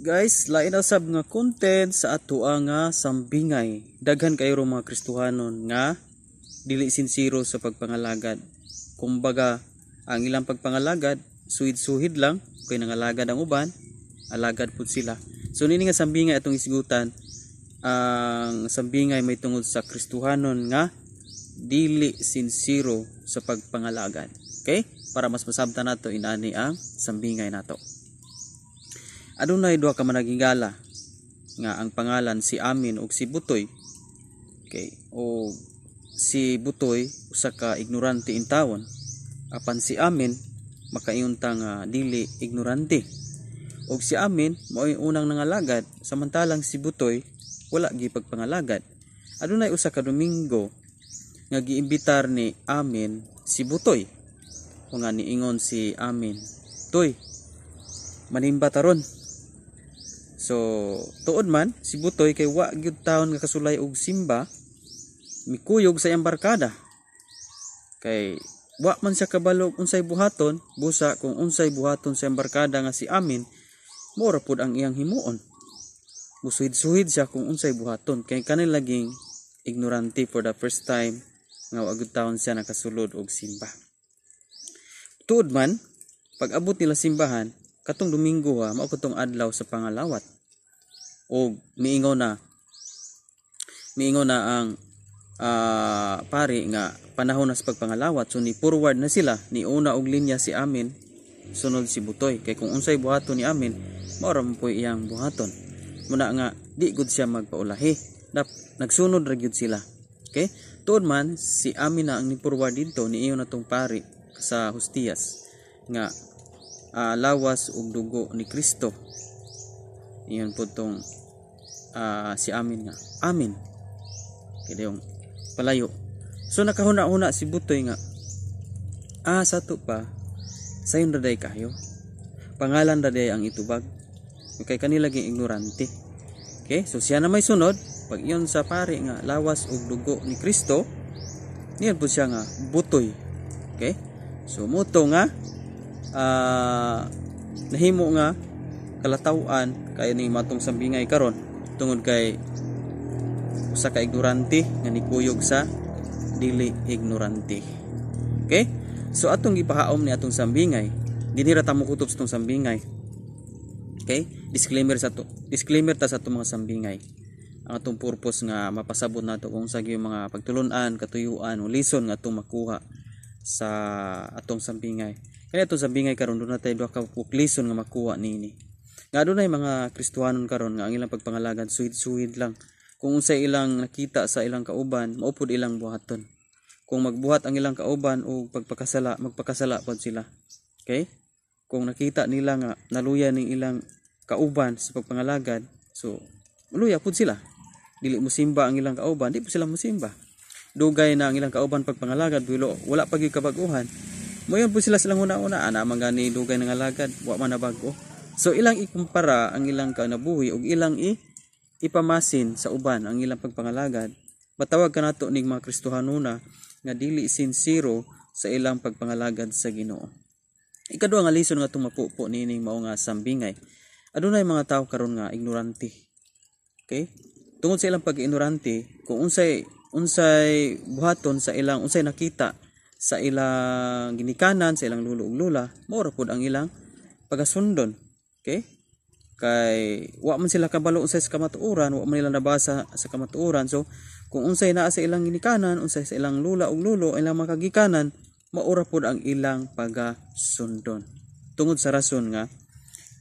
Guys, lain asab nga content sa ato nga ah, sambingay. Daghan kayo mga Kristohanon nga dili sinsiro sa pagpangalagad. Kumbaga, ang ilang pagpangalagad suhid-suhid lang kay nangalagad ang uban, alagad pud sila. So nini nga sambingay atong isigutan ang sambingay may tungod sa Kristohanon nga dili sinsiro sa pagpangalagad. Okay? Para mas masabta nato inani ang sambingay nato. Adunay duha ka managigala nga ang pangalan si Amin ug si Butoy. Okay, o si Butoy usa ka ignorante intawon apan si Amin makaiyunta nga dili ignorante. Og si Amin mao'y unang nangalagad samantalang si Butoy wala gi pagpangalagad. Adunay usa ka Domingo nga giimbitar ni Amin si Butoy. O nga niingon si Amin, "Toy, manimba taron." So, tuod man, si Butoy kay wa gyud taon nga kasulay og simba, mikuyog sa iyang barkada. Kay wa man siya kabalo unsay buhaton, busa kung unsay buhaton sa iyang barkada nga si Amin, mura pud ang iyang himuon. Musuhid-suhid siya kung unsay buhaton kay kanil laging ignorante for the first time nga wa gyud taon siya nakasulod og simba. Tuod man, pag abot nila simbahan, katong Domingo ha, mao adlaw sa pangalawat o miingaw na miingaw na ang uh, pare nga panahon na sa pagpangalawat so ni forward na sila ni una og linya si amin sunod si butoy kay kung unsay buhaton ni amin maura man poy iyang buhaton muna nga di gud siya magpaulahi Dap, nagsunod ra gyud sila okay tuod man si amin na ang ni forward didto ni iyon na tong pare sa Hostias nga uh, lawas ug dugo ni Kristo iyon po tong uh, si amin nga amin kinayong palayo so nakahuna-huna si Butoy nga ah sa pa sayon raday kayo pangalan raday ang itubag kay kanila ging ignorante okay so siya na may sunod pag iyon sa pare nga lawas og dugo ni Kristo niyan po siya nga Butoy okay so muto nga uh, nahimo nga kalataw-an kay ni matong sambingay karon tungod kay usa ka ignorante nga nikuyog sa dili ignorante okay so atong gipahaom ni atong sambingay dinira ta mo kutob sa atong sambingay okay disclaimer sa to disclaimer ta sa atong mga sambingay ang atong purpose nga mapasabot nato kung sa yung mga pagtulunan katuyuan o lesson nga atong makuha sa atong sambingay kaya atong sambingay karon do na tayo duha ka lesson nga makuha nini nga dunay mga Kristiyanon karon nga ang ilang pagpangalagan suwid-suwid lang. Kung unsay ilang nakita sa ilang kauban, maupod ilang buhaton. Kung magbuhat ang ilang kauban o pagpakasala, magpakasala pod sila. Okay? Kung nakita nila nga naluya ning ilang kauban sa pagpangalagad, so maluya pod sila. Dili mo simba ang ilang kauban, di po sila mo simba. Dugay na ang ilang kauban pagpangalagad, wala, wala pagi kabaguhan. Mayon po sila silang una-una, ana man gani dugay ng alagad, wa man na bago. So ilang ikumpara ang ilang kanabuhi ug ilang i ipamasin sa uban ang ilang pagpangalagad. Matawag kanato ning mga Kristohanuna nga dili sinsiro sa ilang pagpangalagad sa Ginoo. Ikaduha nga lesson nga tumapupo ni mao nga sambingay. Adunay mga tao karon nga ignorante. Okay? Tungod sa ilang pag-ignorante, kung unsay unsay buhaton sa ilang unsay nakita sa ilang ginikanan, sa ilang lulo ug lula, mao ra pod ang ilang pagasundon. Okay? Kay wa man sila kabalo unsay sa kamatuoran, wa man nila nabasa sa kamatuoran. So kung unsay naa sa ilang ginikanan, unsay sa ilang lula ug lulo ilang makagikanan, maura pod ang ilang pagasundon. Tungod sa rason nga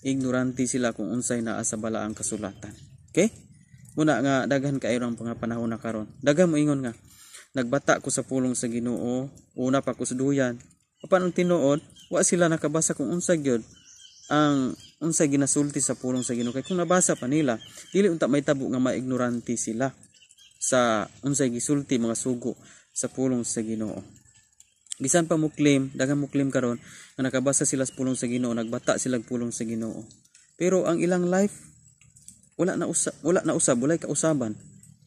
ignorante sila kung unsay naa sa balaang kasulatan. Okay? Muna nga daghan kaayo ang pangapanahon na karon. Daghan mo ingon nga nagbata ko sa pulong sa Ginoo, una pa ko sa duyan. Apan ang tinuod, wa sila nakabasa kung unsa gyud ang unsay ginasulti sa pulong sa Ginoo kay kung nabasa pa nila dili unta may tabo nga maignorante sila sa unsay gisulti mga sugo sa pulong sa Ginoo bisan pa mo claim daghan mo claim karon nga nakabasa sila sa pulong sa Ginoo nagbata sila pulong sa Ginoo pero ang ilang life wala na usab wala na usab wala kausaban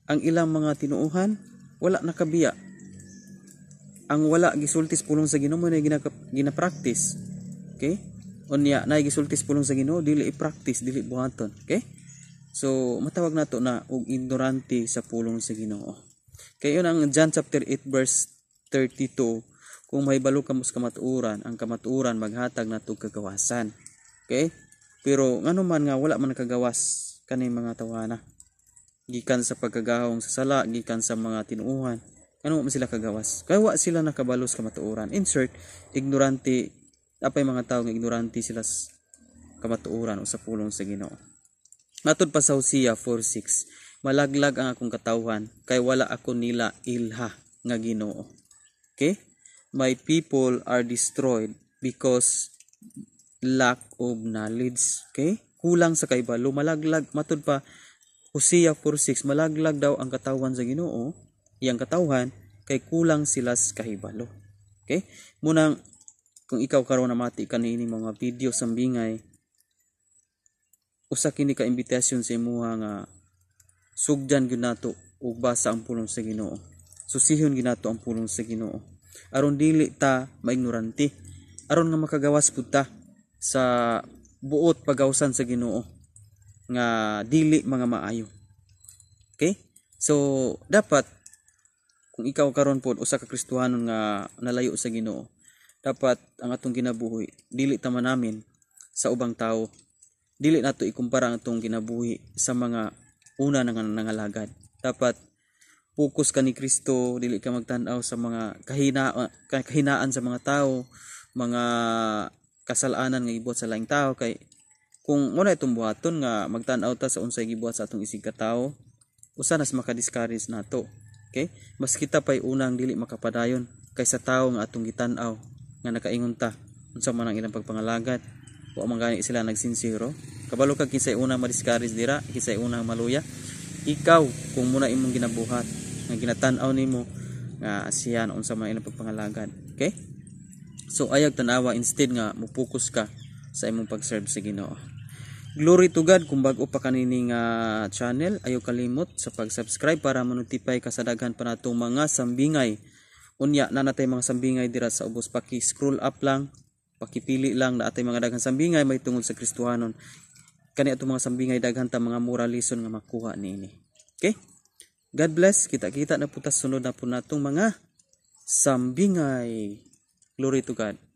ang ilang mga tinuuhan wala nakabiya ang wala gisulti sa pulong sa Ginoo mo na ginapractice okay unya na gisulti sa pulong sa Ginoo dili i-practice dili buhaton okay so matawag nato na og ignorante sa pulong sa Ginoo kay yun ang John chapter 8 verse 32 kung may ka mo sa kamaturan ang kamaturan maghatag nato kagawasan okay pero ngano man nga wala man kagawas kani mga tawana gikan sa pagkagahong sa sala gikan sa mga tinuuhan ano man sila kagawas kay wa sila nakabalos kamatuoran insert ignorante apay mga tao nga ignorante sila sa kamatuoran o sa pulong sa Ginoo. Matod pa sa Hosea 4:6, malaglag ang akong katawhan kay wala ako nila ilha nga Ginoo. Okay? My people are destroyed because lack of knowledge. Okay? Kulang sa kaibalo, malaglag matod pa Hosea 4:6, malaglag daw ang katawhan sa Ginoo, iyang katawhan kay kulang sila sa kahibalo. Okay? Munang kung ikaw karon na mati kanini mga video sa bingay usa kini ka imbitasyon sa imuha nga sugdan gyud nato ug basa ang pulong sa Ginoo susihon gyud nato ang pulong sa Ginoo aron dili ta maignorante aron nga makagawas pud ta sa buot pagawsan sa Ginoo nga dili mga maayo okay so dapat kung ikaw karon pod usa ka Kristohanon nga nalayo sa Ginoo dapat ang atong ginabuhi dili tama namin sa ubang tao dili nato ikumpara ang atong ginabuhi sa mga una nang nangalagad dapat focus ka ni Kristo dili ka magtan-aw sa mga kahina kahinaan sa mga tao mga kasalanan nga gibuhat sa laing tao kay kung mo na itong buhaton nga magtan-aw ta sa unsay gibuhat sa atong isig katao usa nas makadiscourage nato okay mas kita pay unang dili makapadayon kaysa tao nga atong gitan-aw nga nakaingon ta unsa man ang ilang pagpangalagat wa mangani sila nagsinsiro kabalo ka kinsay una ma-discourage dira kinsay una maluya ikaw kung muna imong ginabuhat nga ginatan-aw nimo nga asiyan unsa man ilang pagpangalagan okay so ayag tanawa instead nga mo-focus ka sa imong pagserve serve sa Ginoo Glory to God kung bago pa kanini nga channel ayo kalimot sa pag-subscribe para manotify ka sa daghan pa natong mga sambingay unya na natay mga sambingay dira sa ubos paki scroll up lang pakipili lang na atay mga daghang sambingay may tungod sa Kristohanon kani ato mga sambingay daghan ta mga moral lesson nga makuha niini okay God bless kita kita na putas sunod na po natong mga sambingay glory to God